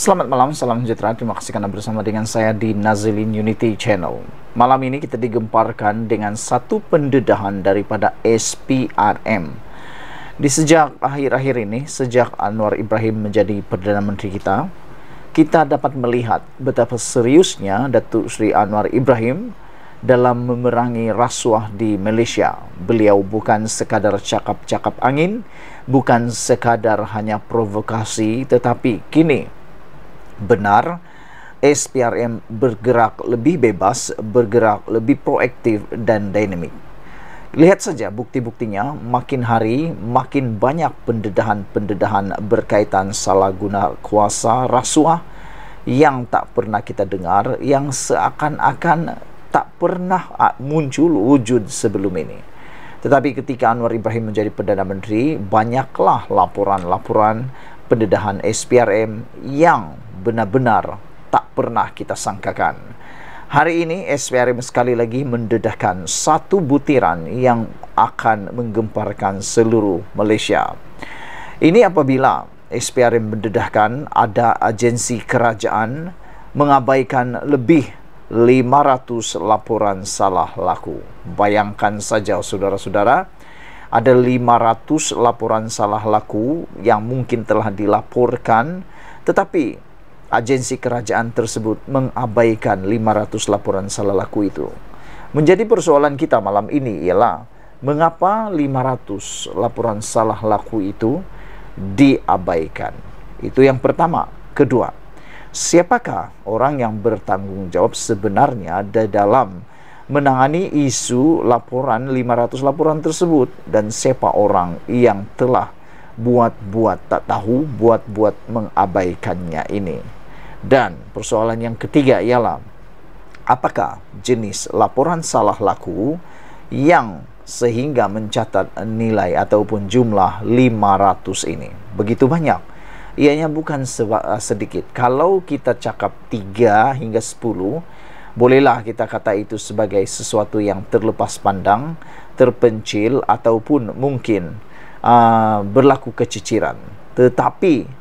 Selamat malam, salam sejahtera. Terima kasih kerana bersama dengan saya di Nazilin Unity Channel. Malam ini kita digemparkan dengan satu pendedahan daripada SPRM. Di sejak akhir-akhir ini, sejak Anwar Ibrahim menjadi Perdana Menteri kita, kita dapat melihat betapa seriusnya Datuk Sri Anwar Ibrahim dalam memerangi rasuah di Malaysia. Beliau bukan sekadar cakap-cakap angin, bukan sekadar hanya provokasi, tetapi kini benar SPRM bergerak lebih bebas, bergerak lebih proaktif dan dinamik. Lihat saja bukti-buktinya, makin hari makin banyak pendedahan-pendedahan berkaitan salah guna kuasa rasuah yang tak pernah kita dengar, yang seakan-akan tak pernah ah, muncul wujud sebelum ini. Tetapi ketika Anwar Ibrahim menjadi Perdana Menteri, banyaklah laporan-laporan pendedahan SPRM yang benar-benar tak pernah kita sangkakan. Hari ini SPRM sekali lagi mendedahkan satu butiran yang akan menggemparkan seluruh Malaysia. Ini apabila SPRM mendedahkan ada agensi kerajaan mengabaikan lebih 500 laporan salah laku. Bayangkan saja saudara-saudara, ada 500 laporan salah laku yang mungkin telah dilaporkan tetapi agensi kerajaan tersebut mengabaikan 500 laporan salah laku itu. Menjadi persoalan kita malam ini ialah mengapa 500 laporan salah laku itu diabaikan? Itu yang pertama. Kedua, siapakah orang yang bertanggung jawab sebenarnya di dalam menangani isu laporan 500 laporan tersebut dan siapa orang yang telah buat-buat tak tahu, buat-buat mengabaikannya ini? Dan persoalan yang ketiga ialah apakah jenis laporan salah laku yang sehingga mencatat nilai ataupun jumlah 500 ini begitu banyak ianya bukan sedikit kalau kita cakap 3 hingga 10 bolehlah kita kata itu sebagai sesuatu yang terlepas pandang terpencil ataupun mungkin uh, berlaku keciciran tetapi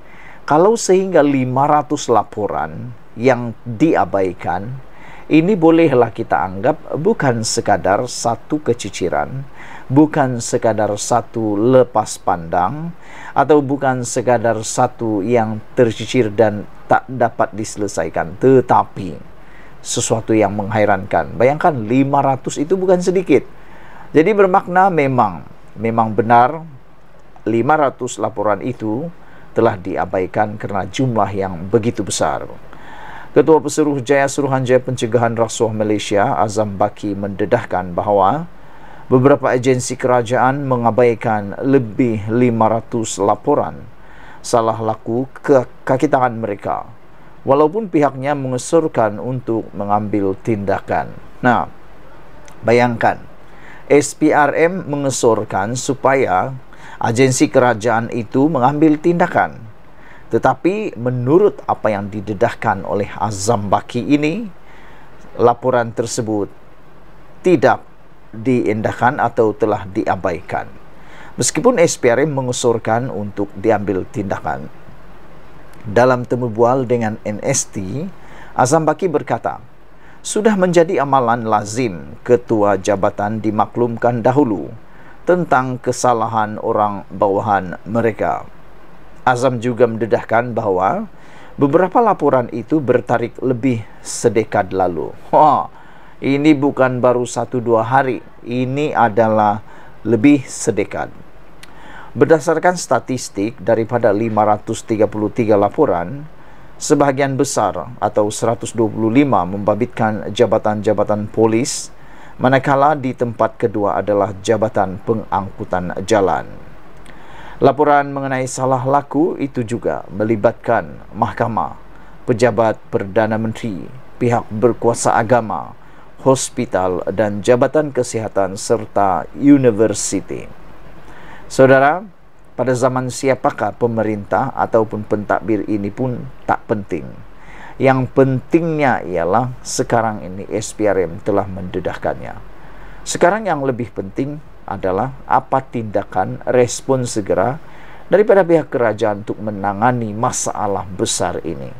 kalau sehingga 500 laporan yang diabaikan ini bolehlah kita anggap bukan sekadar satu keciciran bukan sekadar satu lepas pandang atau bukan sekadar satu yang tercicir dan tak dapat diselesaikan tetapi sesuatu yang menghairankan bayangkan 500 itu bukan sedikit jadi bermakna memang memang benar 500 laporan itu telah diabaikan kerana jumlah yang begitu besar. Ketua Pesuruh Jaya Suruhanjaya Pencegahan Rasuah Malaysia Azam Baki mendedahkan bahawa beberapa agensi kerajaan mengabaikan lebih 500 laporan salah laku ke kaki tangan mereka walaupun pihaknya mengesurkan untuk mengambil tindakan. Nah, bayangkan SPRM mengesurkan supaya agensi kerajaan itu mengambil tindakan. Tetapi menurut apa yang didedahkan oleh Azam Baki ini, laporan tersebut tidak diindahkan atau telah diabaikan. Meskipun SPRM mengusurkan untuk diambil tindakan. Dalam temubual dengan NST, Azam Baki berkata, sudah menjadi amalan lazim ketua jabatan dimaklumkan dahulu tentang kesalahan orang bawahan mereka. Azam juga mendedahkan bahawa beberapa laporan itu bertarik lebih sedekad lalu. Ha, ini bukan baru satu dua hari, ini adalah lebih sedekad. Berdasarkan statistik daripada 533 laporan, sebahagian besar atau 125 membabitkan jabatan-jabatan polis, manakala di tempat kedua adalah Jabatan Pengangkutan Jalan. Laporan mengenai salah laku itu juga melibatkan mahkamah, pejabat Perdana Menteri, pihak berkuasa agama, hospital dan jabatan kesihatan serta universiti. Saudara, pada zaman siapakah pemerintah ataupun pentadbir ini pun tak penting yang pentingnya ialah sekarang ini SPRM telah mendedahkannya. Sekarang yang lebih penting adalah apa tindakan respon segera daripada pihak kerajaan untuk menangani masalah besar ini.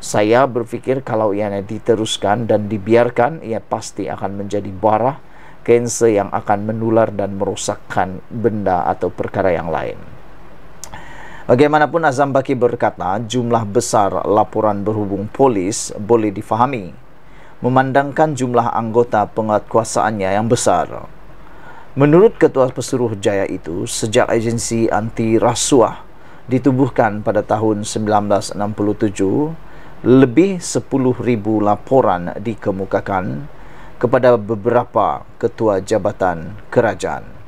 Saya berpikir kalau ianya diteruskan dan dibiarkan, ia pasti akan menjadi barah kanser yang akan menular dan merosakkan benda atau perkara yang lain. Bagaimanapun Azam Baki berkata, jumlah besar laporan berhubung polis boleh difahami memandangkan jumlah anggota penguatkuasaannya yang besar. Menurut Ketua Pesuruh Jaya itu, sejak agensi anti rasuah ditubuhkan pada tahun 1967, lebih 10,000 laporan dikemukakan kepada beberapa ketua jabatan kerajaan.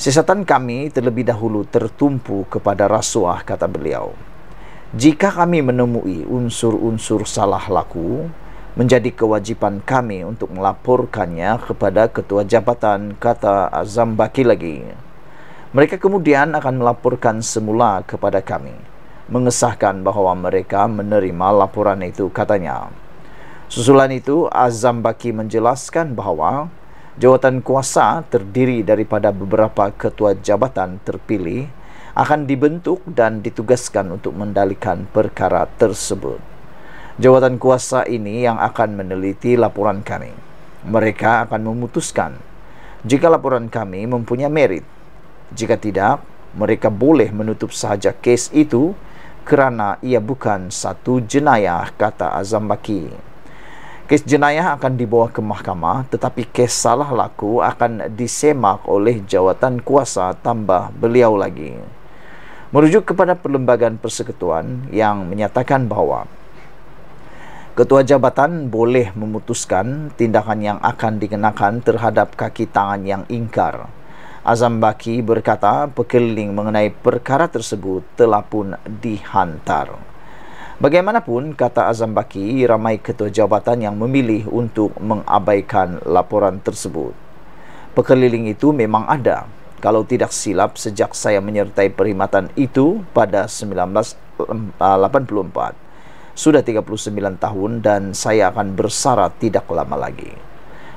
Sesatan kami terlebih dahulu tertumpu kepada rasuah kata beliau. Jika kami menemui unsur-unsur salah laku, menjadi kewajipan kami untuk melaporkannya kepada ketua jabatan kata Azam Baki lagi. Mereka kemudian akan melaporkan semula kepada kami, mengesahkan bahawa mereka menerima laporan itu katanya. Susulan itu Azam Baki menjelaskan bahawa Jawatan kuasa terdiri daripada beberapa ketua jabatan terpilih akan dibentuk dan ditugaskan untuk mendalikan perkara tersebut. Jawatan kuasa ini yang akan meneliti laporan kami. Mereka akan memutuskan jika laporan kami mempunyai merit. Jika tidak, mereka boleh menutup sahaja kes itu kerana ia bukan satu jenayah kata Azam Baki. Kes jenayah akan dibawa ke mahkamah tetapi kes salah laku akan disemak oleh jawatan kuasa tambah beliau lagi. Merujuk kepada Perlembagaan Persekutuan yang menyatakan bahawa Ketua Jabatan boleh memutuskan tindakan yang akan dikenakan terhadap kaki tangan yang ingkar. Azam Baki berkata pekeliling mengenai perkara tersebut telah pun dihantar. Bagaimanapun, kata Azam Baki, ramai ketua jabatan yang memilih untuk mengabaikan laporan tersebut. Pekeliling itu memang ada. Kalau tidak silap, sejak saya menyertai perkhidmatan itu pada 1984. Eh, sudah 39 tahun dan saya akan bersara tidak lama lagi.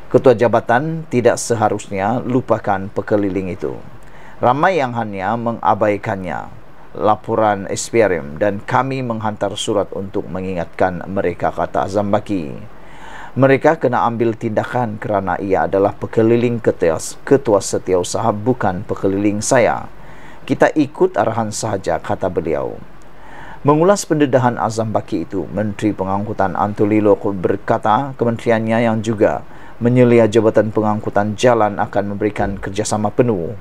Ketua jabatan tidak seharusnya lupakan pekeliling itu. Ramai yang hanya mengabaikannya laporan SPRM dan kami menghantar surat untuk mengingatkan mereka kata Zambaki. Mereka kena ambil tindakan kerana ia adalah pekeliling ketua, ketua setiausaha bukan pekeliling saya. Kita ikut arahan sahaja kata beliau. Mengulas pendedahan Azam Baki itu, Menteri Pengangkutan Antulilo berkata kementeriannya yang juga menyelia jabatan pengangkutan jalan akan memberikan kerjasama penuh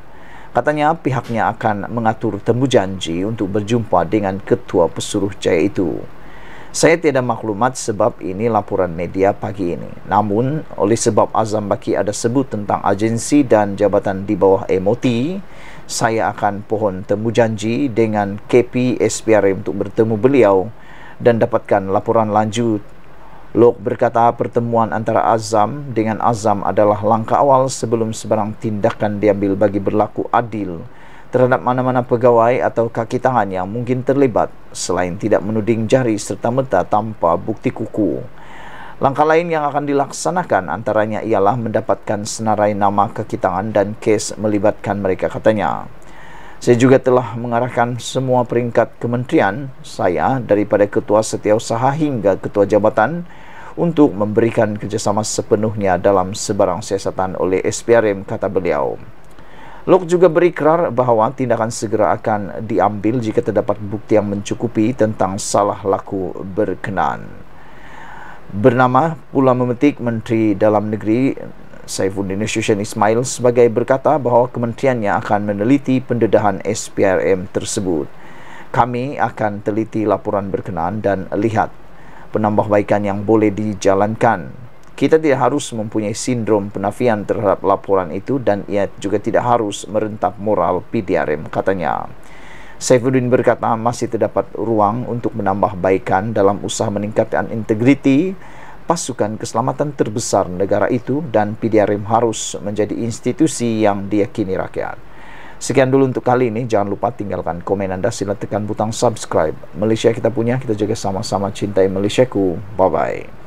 Katanya pihaknya akan mengatur temu janji untuk berjumpa dengan ketua pesuruh jaya itu. Saya tidak maklumat sebab ini laporan media pagi ini. Namun, oleh sebab Azam Baki ada sebut tentang agensi dan jabatan di bawah MOT, saya akan pohon temu janji dengan KP SPRM untuk bertemu beliau dan dapatkan laporan lanjut Lok berkata pertemuan antara Azam dengan Azam adalah langkah awal sebelum sebarang tindakan diambil bagi berlaku adil terhadap mana-mana pegawai atau kaki tangan yang mungkin terlibat selain tidak menuding jari serta merta tanpa bukti kuku. Langkah lain yang akan dilaksanakan antaranya ialah mendapatkan senarai nama kaki tangan dan kes melibatkan mereka katanya. Saya juga telah mengarahkan semua peringkat kementerian saya daripada ketua setiausaha hingga ketua jabatan untuk memberikan kerjasama sepenuhnya dalam sebarang siasatan oleh SPRM kata beliau. Lok juga berikrar bahawa tindakan segera akan diambil jika terdapat bukti yang mencukupi tentang salah laku berkenaan. Bernama pula memetik Menteri Dalam Negeri Saifuddin Yusuf Ismail sebagai berkata bahawa kementeriannya akan meneliti pendedahan SPRM tersebut. Kami akan teliti laporan berkenaan dan lihat penambahbaikan yang boleh dijalankan. Kita tidak harus mempunyai sindrom penafian terhadap laporan itu dan ia juga tidak harus merentap moral PDRM katanya. Saifuddin berkata masih terdapat ruang untuk menambah baikan dalam usaha meningkatkan integriti pasukan keselamatan terbesar negara itu dan PDRM harus menjadi institusi yang diyakini rakyat. Sekian dulu untuk kali ini. Jangan lupa tinggalkan komen anda. Sila tekan butang subscribe. Malaysia kita punya. Kita jaga sama-sama cintai Malaysia ku. Bye-bye.